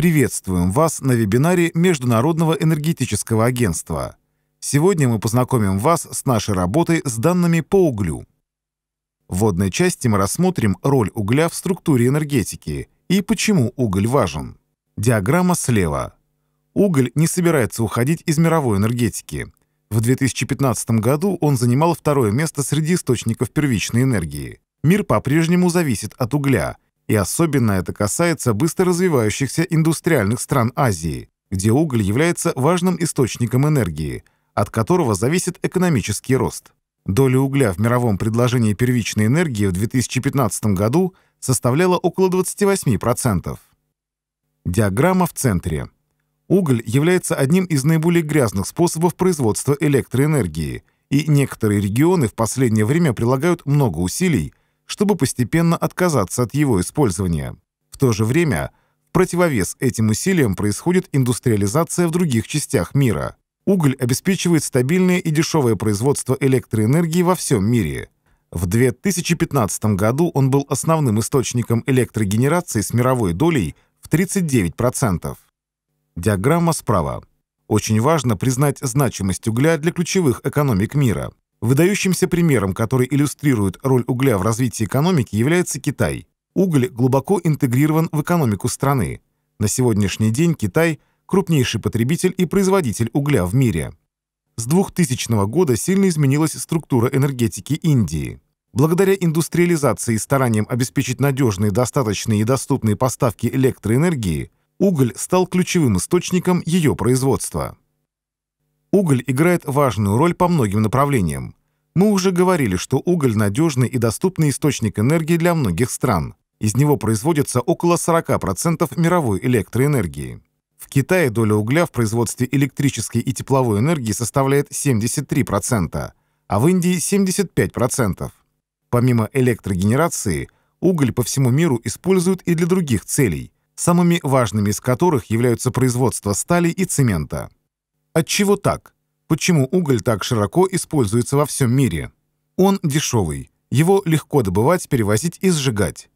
Приветствуем вас на вебинаре Международного энергетического агентства. Сегодня мы познакомим вас с нашей работой с данными по углю. В водной части мы рассмотрим роль угля в структуре энергетики и почему уголь важен. Диаграмма слева. Уголь не собирается уходить из мировой энергетики. В 2015 году он занимал второе место среди источников первичной энергии. Мир по-прежнему зависит от угля – и особенно это касается быстро развивающихся индустриальных стран Азии, где уголь является важным источником энергии, от которого зависит экономический рост. Доля угля в мировом предложении первичной энергии в 2015 году составляла около 28%. Диаграмма в центре. Уголь является одним из наиболее грязных способов производства электроэнергии, и некоторые регионы в последнее время прилагают много усилий, чтобы постепенно отказаться от его использования. В то же время, в противовес этим усилиям происходит индустриализация в других частях мира. Уголь обеспечивает стабильное и дешевое производство электроэнергии во всем мире. В 2015 году он был основным источником электрогенерации с мировой долей в 39%. Диаграмма справа. Очень важно признать значимость угля для ключевых экономик мира. Выдающимся примером, который иллюстрирует роль угля в развитии экономики, является Китай. Уголь глубоко интегрирован в экономику страны. На сегодняшний день Китай – крупнейший потребитель и производитель угля в мире. С 2000 года сильно изменилась структура энергетики Индии. Благодаря индустриализации и стараниям обеспечить надежные, достаточные и доступные поставки электроэнергии, уголь стал ключевым источником ее производства. Уголь играет важную роль по многим направлениям. Мы уже говорили, что уголь – надежный и доступный источник энергии для многих стран. Из него производится около 40% мировой электроэнергии. В Китае доля угля в производстве электрической и тепловой энергии составляет 73%, а в Индии – 75%. Помимо электрогенерации, уголь по всему миру используют и для других целей, самыми важными из которых являются производство стали и цемента. Отчего так? Почему уголь так широко используется во всем мире? Он дешевый, его легко добывать, перевозить и сжигать.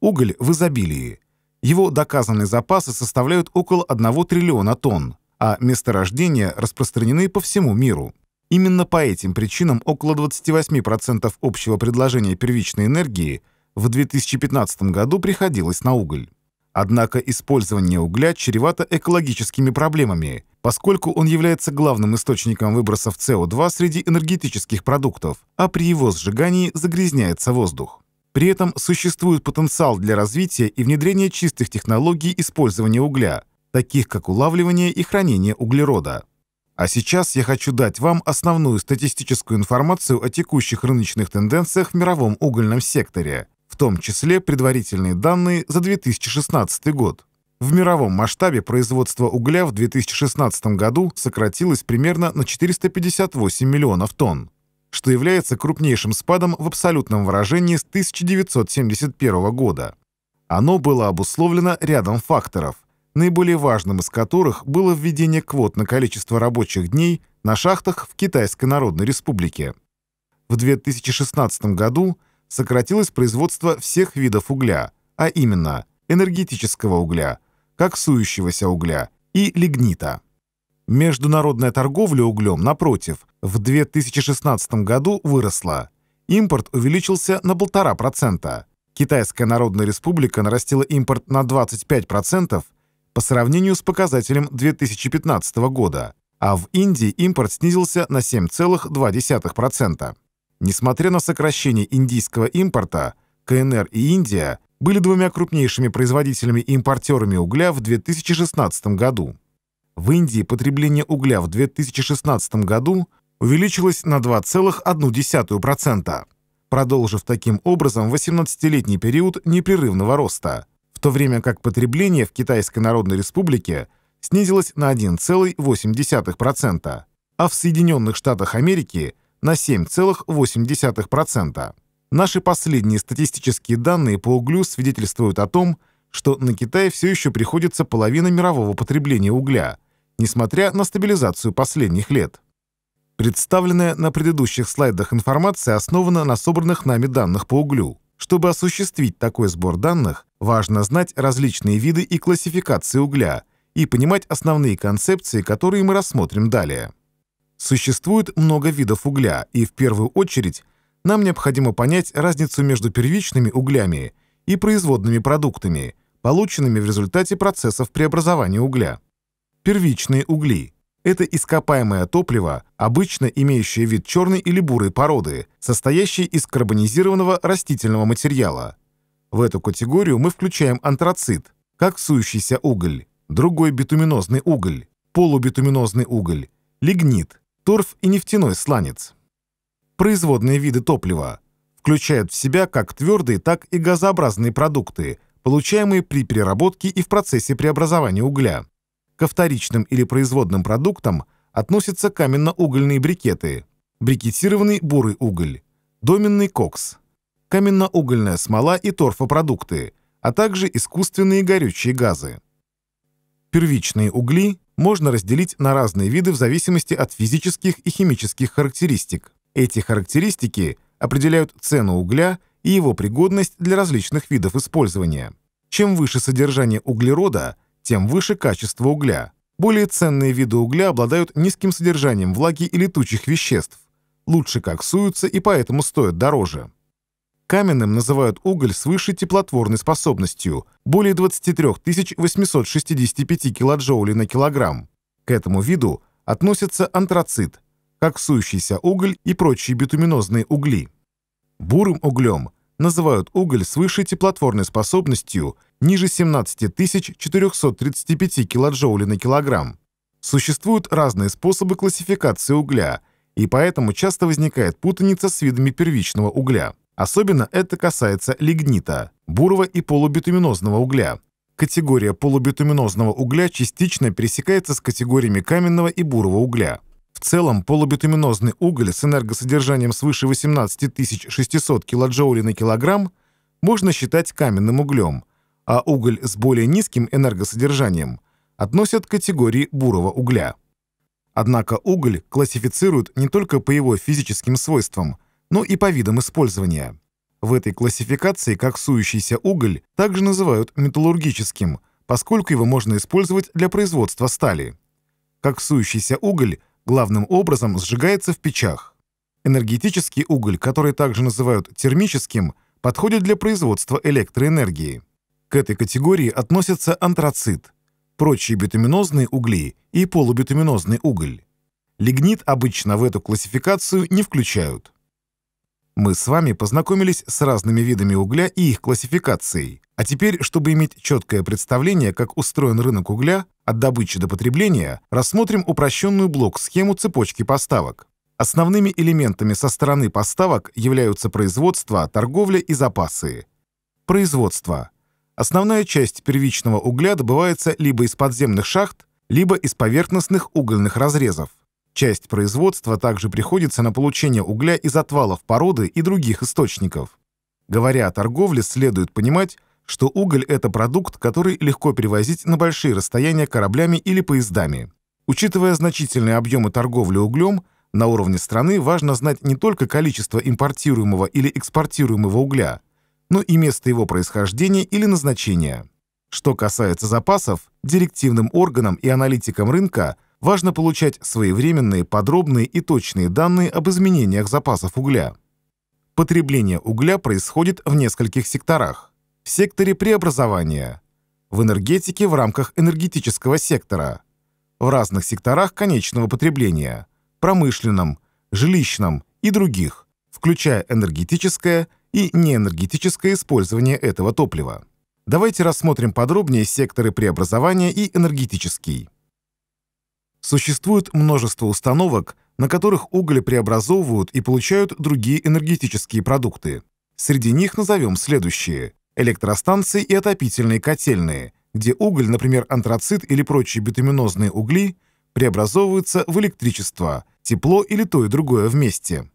Уголь в изобилии. Его доказанные запасы составляют около 1 триллиона тонн, а месторождения распространены по всему миру. Именно по этим причинам около 28% общего предложения первичной энергии в 2015 году приходилось на уголь. Однако использование угля чревато экологическими проблемами, поскольку он является главным источником выбросов СО2 среди энергетических продуктов, а при его сжигании загрязняется воздух. При этом существует потенциал для развития и внедрения чистых технологий использования угля, таких как улавливание и хранение углерода. А сейчас я хочу дать вам основную статистическую информацию о текущих рыночных тенденциях в мировом угольном секторе, в том числе предварительные данные за 2016 год. В мировом масштабе производство угля в 2016 году сократилось примерно на 458 миллионов тонн, что является крупнейшим спадом в абсолютном выражении с 1971 года. Оно было обусловлено рядом факторов, наиболее важным из которых было введение квот на количество рабочих дней на шахтах в Китайской Народной Республике. В 2016 году сократилось производство всех видов угля, а именно энергетического угля – коксующегося угля и лигнита. Международная торговля углем, напротив, в 2016 году выросла. Импорт увеличился на 1,5%. Китайская Народная Республика нарастила импорт на 25% по сравнению с показателем 2015 года, а в Индии импорт снизился на 7,2%. Несмотря на сокращение индийского импорта, КНР и Индия были двумя крупнейшими производителями и импортерами угля в 2016 году. В Индии потребление угля в 2016 году увеличилось на 2,1%, продолжив таким образом 18-летний период непрерывного роста, в то время как потребление в Китайской Народной Республике снизилось на 1,8%, а в Соединенных Штатах Америки – на 7,8%. Наши последние статистические данные по углю свидетельствуют о том, что на Китай все еще приходится половина мирового потребления угля, несмотря на стабилизацию последних лет. Представленная на предыдущих слайдах информация основана на собранных нами данных по углю. Чтобы осуществить такой сбор данных, важно знать различные виды и классификации угля и понимать основные концепции, которые мы рассмотрим далее. Существует много видов угля, и в первую очередь нам необходимо понять разницу между первичными углями и производными продуктами, полученными в результате процессов преобразования угля. Первичные угли – это ископаемое топливо, обычно имеющее вид черной или бурой породы, состоящее из карбонизированного растительного материала. В эту категорию мы включаем антрацит, коксующийся уголь, другой битуминозный уголь, полубитуминозный уголь, лигнит, торф и нефтяной сланец производные виды топлива. Включают в себя как твердые, так и газообразные продукты, получаемые при переработке и в процессе преобразования угля. Ко вторичным или производным продуктам относятся каменно-угольные брикеты, брикетированный бурый уголь, доменный кокс, каменно-угольная смола и торфопродукты, а также искусственные горючие газы. Первичные угли можно разделить на разные виды в зависимости от физических и химических характеристик. Эти характеристики определяют цену угля и его пригодность для различных видов использования. Чем выше содержание углерода, тем выше качество угля. Более ценные виды угля обладают низким содержанием влаги и летучих веществ, лучше коксуются и поэтому стоят дороже. Каменным называют уголь с высшей теплотворной способностью – более 23 865 килоджоулей на килограмм. К этому виду относится антрацит – Коксующийся уголь и прочие битуминозные угли. Бурым углем называют уголь с высшей теплотворной способностью ниже 17 435 килоджоулей на килограмм. Существуют разные способы классификации угля, и поэтому часто возникает путаница с видами первичного угля. Особенно это касается лигнита, бурого и полубитуминозного угля. Категория полубитуминозного угля частично пересекается с категориями каменного и бурого угля. В целом, полубитуминозный уголь с энергосодержанием свыше 18600 килоджоулей на килограмм можно считать каменным углем, а уголь с более низким энергосодержанием относят к категории бурого угля. Однако уголь классифицируют не только по его физическим свойствам, но и по видам использования. В этой классификации коксующийся уголь также называют металлургическим, поскольку его можно использовать для производства стали. Коксующийся уголь – главным образом сжигается в печах. Энергетический уголь, который также называют термическим, подходит для производства электроэнергии. К этой категории относятся антрацит, прочие битуминозные угли и полубитуминозный уголь. Лигнит обычно в эту классификацию не включают. Мы с вами познакомились с разными видами угля и их классификацией, а теперь, чтобы иметь четкое представление, как устроен рынок угля, от добычи до потребления, рассмотрим упрощенную блок-схему цепочки поставок. Основными элементами со стороны поставок являются производство, торговля и запасы. Производство. Основная часть первичного угля добывается либо из подземных шахт, либо из поверхностных угольных разрезов. Часть производства также приходится на получение угля из отвалов породы и других источников. Говоря о торговле, следует понимать, что уголь — это продукт, который легко перевозить на большие расстояния кораблями или поездами. Учитывая значительные объемы торговли углем, на уровне страны важно знать не только количество импортируемого или экспортируемого угля, но и место его происхождения или назначения. Что касается запасов, директивным органам и аналитикам рынка важно получать своевременные, подробные и точные данные об изменениях запасов угля. Потребление угля происходит в нескольких секторах в секторе преобразования, в энергетике в рамках энергетического сектора, в разных секторах конечного потребления, промышленном, жилищном и других, включая энергетическое и неэнергетическое использование этого топлива. Давайте рассмотрим подробнее секторы преобразования и энергетический. Существует множество установок, на которых уголь преобразовывают и получают другие энергетические продукты. Среди них назовем следующие электростанции и отопительные котельные, где уголь, например, антрацит или прочие битуминозные угли, преобразовываются в электричество, тепло или то и другое вместе.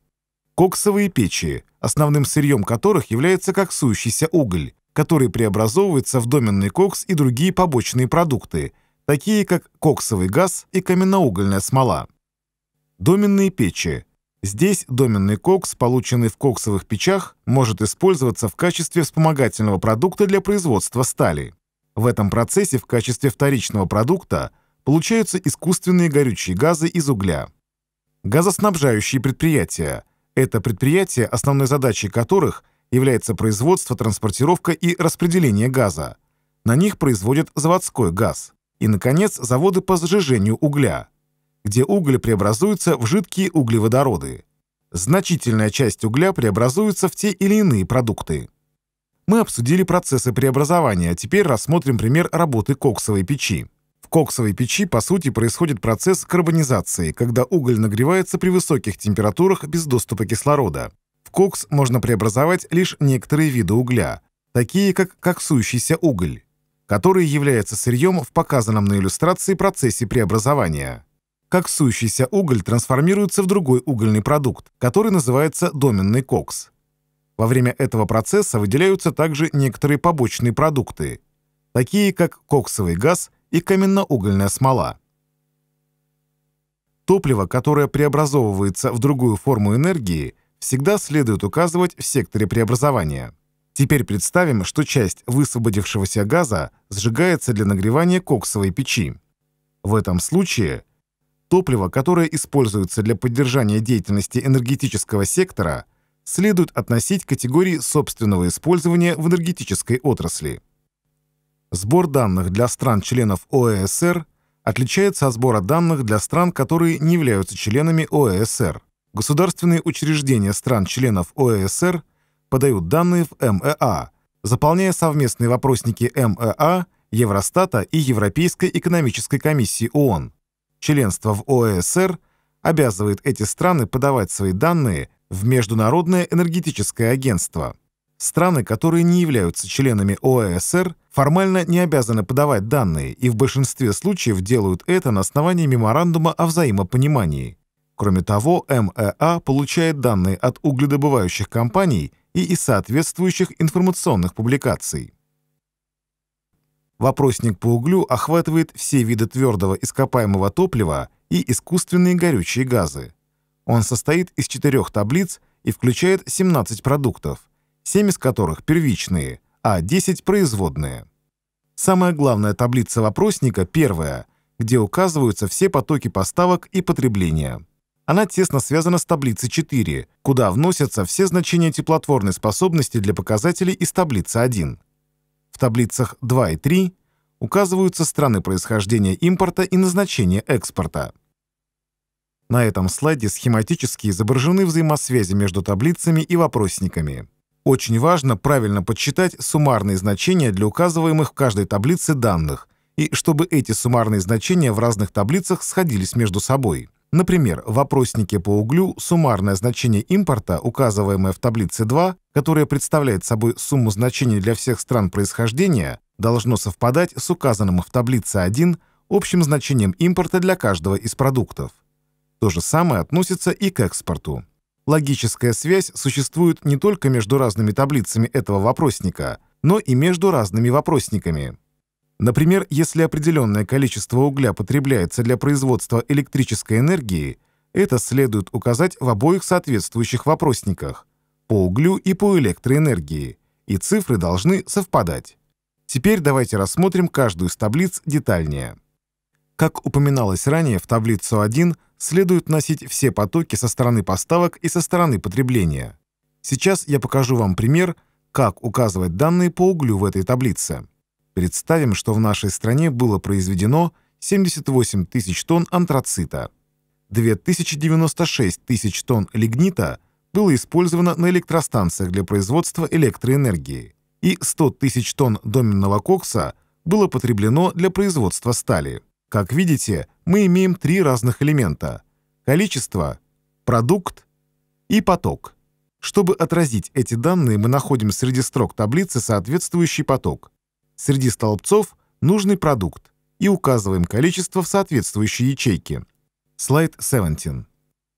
Коксовые печи, основным сырьем которых является коксующийся уголь, который преобразовывается в доменный кокс и другие побочные продукты, такие как коксовый газ и каменноугольная смола. Доменные печи Здесь доменный кокс, полученный в коксовых печах, может использоваться в качестве вспомогательного продукта для производства стали. В этом процессе в качестве вторичного продукта получаются искусственные горючие газы из угля. Газоснабжающие предприятия – это предприятия, основной задачей которых является производство, транспортировка и распределение газа. На них производят заводской газ. И, наконец, заводы по сжижению угля – где уголь преобразуется в жидкие углеводороды. Значительная часть угля преобразуется в те или иные продукты. Мы обсудили процессы преобразования, а теперь рассмотрим пример работы коксовой печи. В коксовой печи, по сути, происходит процесс карбонизации, когда уголь нагревается при высоких температурах без доступа кислорода. В кокс можно преобразовать лишь некоторые виды угля, такие как коксующийся уголь, который является сырьем в показанном на иллюстрации процессе преобразования как сущийся уголь трансформируется в другой угольный продукт, который называется доменный кокс. Во время этого процесса выделяются также некоторые побочные продукты, такие как коксовый газ и каменноугольная смола. Топливо, которое преобразовывается в другую форму энергии, всегда следует указывать в секторе преобразования. Теперь представим, что часть высвободившегося газа сжигается для нагревания коксовой печи. В этом случае Топливо, которое используется для поддержания деятельности энергетического сектора, следует относить к категории собственного использования в энергетической отрасли. Сбор данных для стран-членов ОЭСР отличается от сбора данных для стран, которые не являются членами ОЭСР. Государственные учреждения стран-членов ОЭСР подают данные в МЭА, заполняя совместные вопросники МЭА, Евростата и Европейской экономической комиссии ООН Членство в ОЭСР обязывает эти страны подавать свои данные в Международное энергетическое агентство. Страны, которые не являются членами ОЭСР, формально не обязаны подавать данные и в большинстве случаев делают это на основании меморандума о взаимопонимании. Кроме того, МЭА получает данные от угледобывающих компаний и из соответствующих информационных публикаций. Вопросник по углю охватывает все виды твердого ископаемого топлива и искусственные горючие газы. Он состоит из четырех таблиц и включает 17 продуктов, 7 из которых первичные, а 10 производные. Самая главная таблица вопросника — первая, где указываются все потоки поставок и потребления. Она тесно связана с таблицей 4, куда вносятся все значения теплотворной способности для показателей из таблицы 1. В таблицах 2 и 3 указываются страны происхождения импорта и назначения экспорта. На этом слайде схематически изображены взаимосвязи между таблицами и вопросниками. Очень важно правильно подсчитать суммарные значения для указываемых в каждой таблице данных, и чтобы эти суммарные значения в разных таблицах сходились между собой. Например, в опроснике по углю суммарное значение импорта, указываемое в таблице 2, которое представляет собой сумму значений для всех стран происхождения, должно совпадать с указанным в таблице 1 общим значением импорта для каждого из продуктов. То же самое относится и к экспорту. Логическая связь существует не только между разными таблицами этого вопросника, но и между разными вопросниками. Например, если определенное количество угля потребляется для производства электрической энергии, это следует указать в обоих соответствующих вопросниках по углю и по электроэнергии, и цифры должны совпадать. Теперь давайте рассмотрим каждую из таблиц детальнее. Как упоминалось ранее, в таблицу 1 следует носить все потоки со стороны поставок и со стороны потребления. Сейчас я покажу вам пример, как указывать данные по углю в этой таблице. Представим, что в нашей стране было произведено 78 тысяч тонн антрацита, 2096 тысяч тонн лигнита было использовано на электростанциях для производства электроэнергии, и 100 тысяч тонн доменного кокса было потреблено для производства стали. Как видите, мы имеем три разных элемента – количество, продукт и поток. Чтобы отразить эти данные, мы находим среди строк таблицы соответствующий поток – Среди столбцов нужный продукт и указываем количество в соответствующей ячейке. Слайд 17.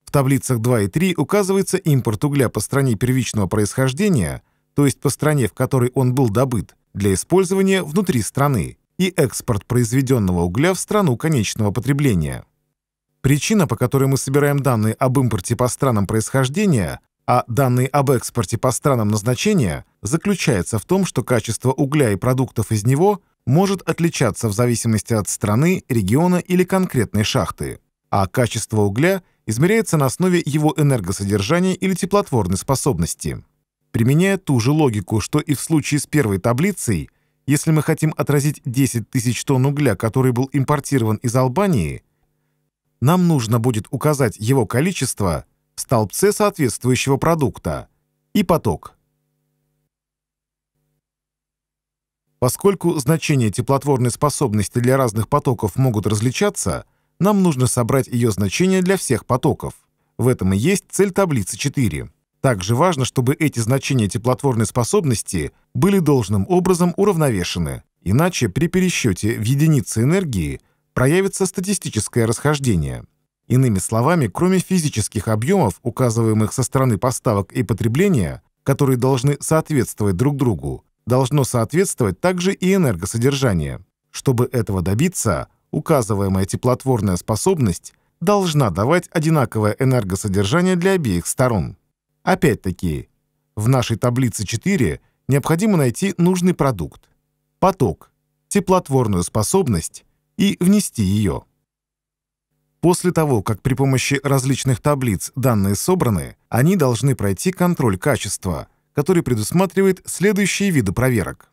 В таблицах 2 и 3 указывается импорт угля по стране первичного происхождения, то есть по стране, в которой он был добыт, для использования внутри страны, и экспорт произведенного угля в страну конечного потребления. Причина, по которой мы собираем данные об импорте по странам происхождения, а данные об экспорте по странам назначения заключается в том, что качество угля и продуктов из него может отличаться в зависимости от страны, региона или конкретной шахты, а качество угля измеряется на основе его энергосодержания или теплотворной способности. Применяя ту же логику, что и в случае с первой таблицей, если мы хотим отразить 10 тысяч тонн угля, который был импортирован из Албании, нам нужно будет указать его количество – столбце соответствующего продукта и поток. Поскольку значения теплотворной способности для разных потоков могут различаться, нам нужно собрать ее значения для всех потоков. В этом и есть цель таблицы 4. Также важно, чтобы эти значения теплотворной способности были должным образом уравновешены, иначе при пересчете в единицы энергии проявится статистическое расхождение. Иными словами, кроме физических объемов, указываемых со стороны поставок и потребления, которые должны соответствовать друг другу, должно соответствовать также и энергосодержание. Чтобы этого добиться, указываемая теплотворная способность должна давать одинаковое энергосодержание для обеих сторон. Опять-таки, в нашей таблице 4 необходимо найти нужный продукт, поток, теплотворную способность и внести ее. После того, как при помощи различных таблиц данные собраны, они должны пройти контроль качества, который предусматривает следующие виды проверок.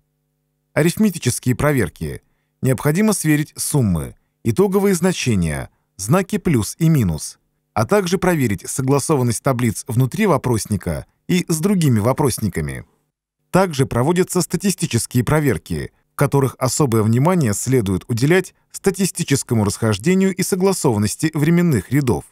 Арифметические проверки. Необходимо сверить суммы, итоговые значения, знаки плюс и минус, а также проверить согласованность таблиц внутри вопросника и с другими вопросниками. Также проводятся статистические проверки – которых особое внимание следует уделять статистическому расхождению и согласованности временных рядов.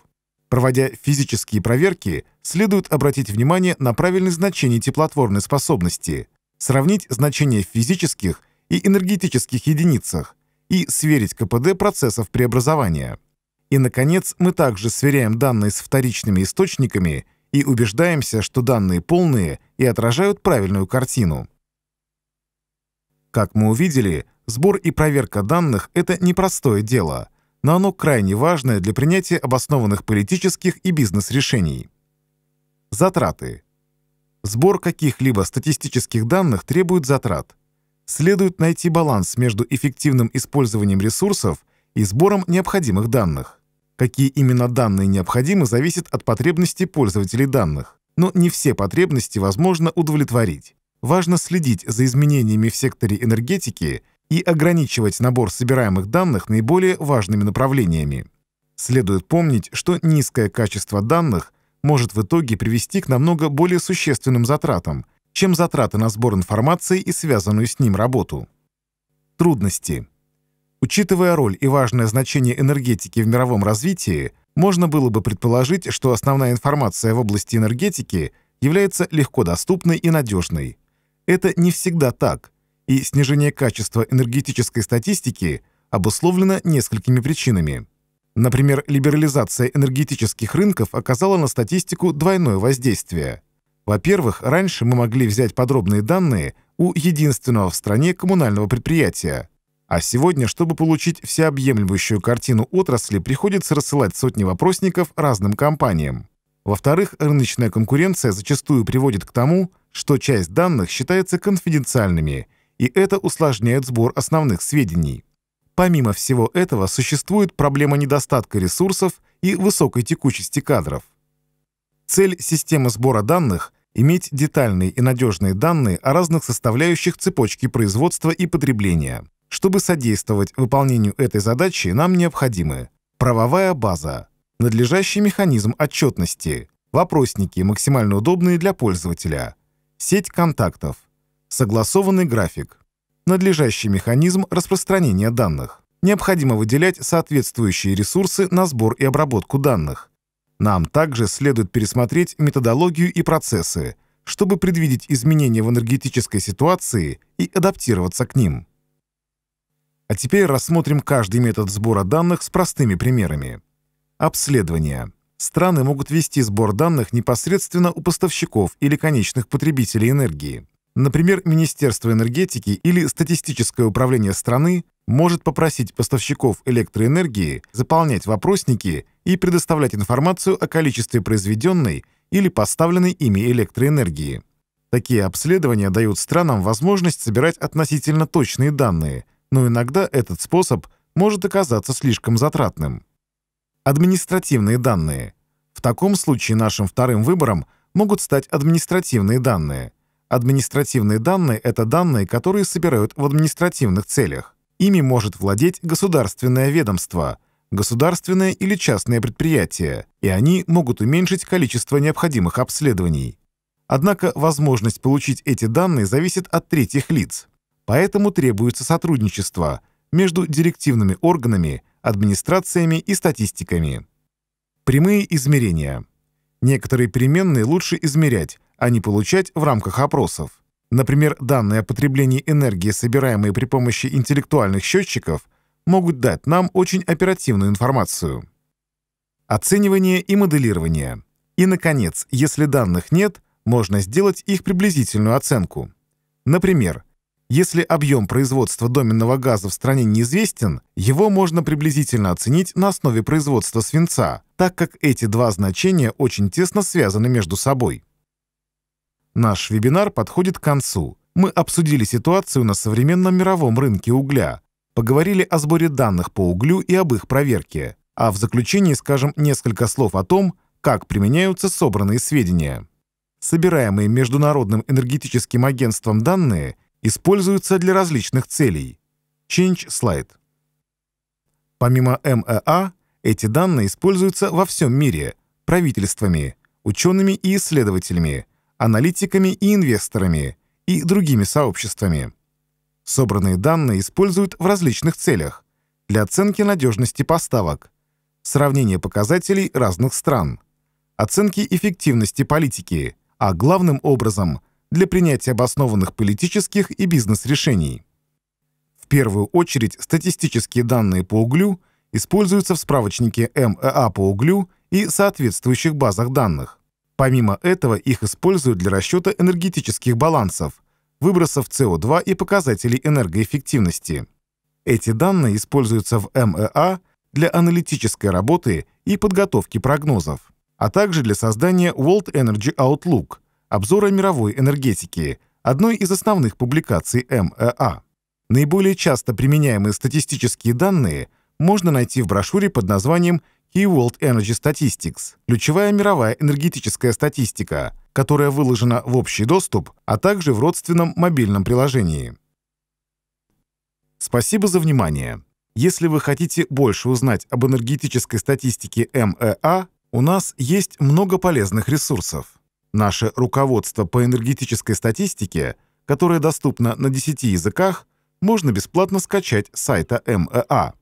Проводя физические проверки, следует обратить внимание на правильность значений теплотворной способности, сравнить значения в физических и энергетических единицах и сверить КПД процессов преобразования. И, наконец, мы также сверяем данные с вторичными источниками и убеждаемся, что данные полные и отражают правильную картину. Как мы увидели, сбор и проверка данных — это непростое дело, но оно крайне важное для принятия обоснованных политических и бизнес-решений. Затраты. Сбор каких-либо статистических данных требует затрат. Следует найти баланс между эффективным использованием ресурсов и сбором необходимых данных. Какие именно данные необходимы, зависит от потребностей пользователей данных, но не все потребности возможно удовлетворить. Важно следить за изменениями в секторе энергетики и ограничивать набор собираемых данных наиболее важными направлениями. Следует помнить, что низкое качество данных может в итоге привести к намного более существенным затратам, чем затраты на сбор информации и связанную с ним работу. Трудности. Учитывая роль и важное значение энергетики в мировом развитии, можно было бы предположить, что основная информация в области энергетики является легко доступной и надежной. Это не всегда так, и снижение качества энергетической статистики обусловлено несколькими причинами. Например, либерализация энергетических рынков оказала на статистику двойное воздействие. Во-первых, раньше мы могли взять подробные данные у единственного в стране коммунального предприятия. А сегодня, чтобы получить всеобъемлющую картину отрасли, приходится рассылать сотни вопросников разным компаниям. Во-вторых, рыночная конкуренция зачастую приводит к тому, что часть данных считается конфиденциальными, и это усложняет сбор основных сведений. Помимо всего этого существует проблема недостатка ресурсов и высокой текучести кадров. Цель системы сбора данных — иметь детальные и надежные данные о разных составляющих цепочки производства и потребления. Чтобы содействовать выполнению этой задачи, нам необходимы правовая база, надлежащий механизм отчетности, вопросники, максимально удобные для пользователя, Сеть контактов. Согласованный график. Надлежащий механизм распространения данных. Необходимо выделять соответствующие ресурсы на сбор и обработку данных. Нам также следует пересмотреть методологию и процессы, чтобы предвидеть изменения в энергетической ситуации и адаптироваться к ним. А теперь рассмотрим каждый метод сбора данных с простыми примерами. Обследование страны могут вести сбор данных непосредственно у поставщиков или конечных потребителей энергии. Например, Министерство энергетики или статистическое управление страны может попросить поставщиков электроэнергии заполнять вопросники и предоставлять информацию о количестве произведенной или поставленной ими электроэнергии. Такие обследования дают странам возможность собирать относительно точные данные, но иногда этот способ может оказаться слишком затратным. Административные данные. В таком случае нашим вторым выбором могут стать административные данные. Административные данные — это данные, которые собирают в административных целях. Ими может владеть государственное ведомство, государственное или частное предприятие, и они могут уменьшить количество необходимых обследований. Однако возможность получить эти данные зависит от третьих лиц. Поэтому требуется сотрудничество между директивными органами — администрациями и статистиками. Прямые измерения. Некоторые переменные лучше измерять, а не получать в рамках опросов. Например, данные о потреблении энергии, собираемые при помощи интеллектуальных счетчиков, могут дать нам очень оперативную информацию. Оценивание и моделирование. И, наконец, если данных нет, можно сделать их приблизительную оценку. Например, если объем производства доменного газа в стране неизвестен, его можно приблизительно оценить на основе производства свинца, так как эти два значения очень тесно связаны между собой. Наш вебинар подходит к концу. Мы обсудили ситуацию на современном мировом рынке угля, поговорили о сборе данных по углю и об их проверке, а в заключении скажем несколько слов о том, как применяются собранные сведения. Собираемые Международным энергетическим агентством данные используются для различных целей. Change slide. Помимо МЭА, e эти данные используются во всем мире правительствами, учеными и исследователями, аналитиками и инвесторами и другими сообществами. Собранные данные используют в различных целях для оценки надежности поставок, сравнения показателей разных стран, оценки эффективности политики, а главным образом – для принятия обоснованных политических и бизнес-решений. В первую очередь статистические данные по углю используются в справочнике МЭА по углю и соответствующих базах данных. Помимо этого их используют для расчета энергетических балансов, выбросов СО2 и показателей энергоэффективности. Эти данные используются в МЭА для аналитической работы и подготовки прогнозов, а также для создания World Energy Outlook обзора мировой энергетики, одной из основных публикаций МЭА. Наиболее часто применяемые статистические данные можно найти в брошюре под названием Key World Energy Statistics – ключевая мировая энергетическая статистика, которая выложена в общий доступ, а также в родственном мобильном приложении. Спасибо за внимание. Если вы хотите больше узнать об энергетической статистике МЭА, у нас есть много полезных ресурсов. Наше руководство по энергетической статистике, которое доступно на 10 языках, можно бесплатно скачать с сайта МЭА.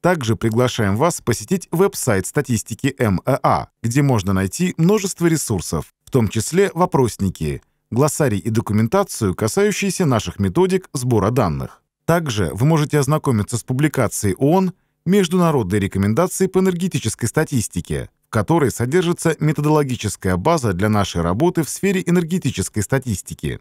Также приглашаем вас посетить веб-сайт статистики МЭА, где можно найти множество ресурсов, в том числе вопросники, глоссарий и документацию, касающиеся наших методик сбора данных. Также вы можете ознакомиться с публикацией ООН «Международные рекомендации по энергетической статистике», которой содержится методологическая база для нашей работы в сфере энергетической статистики.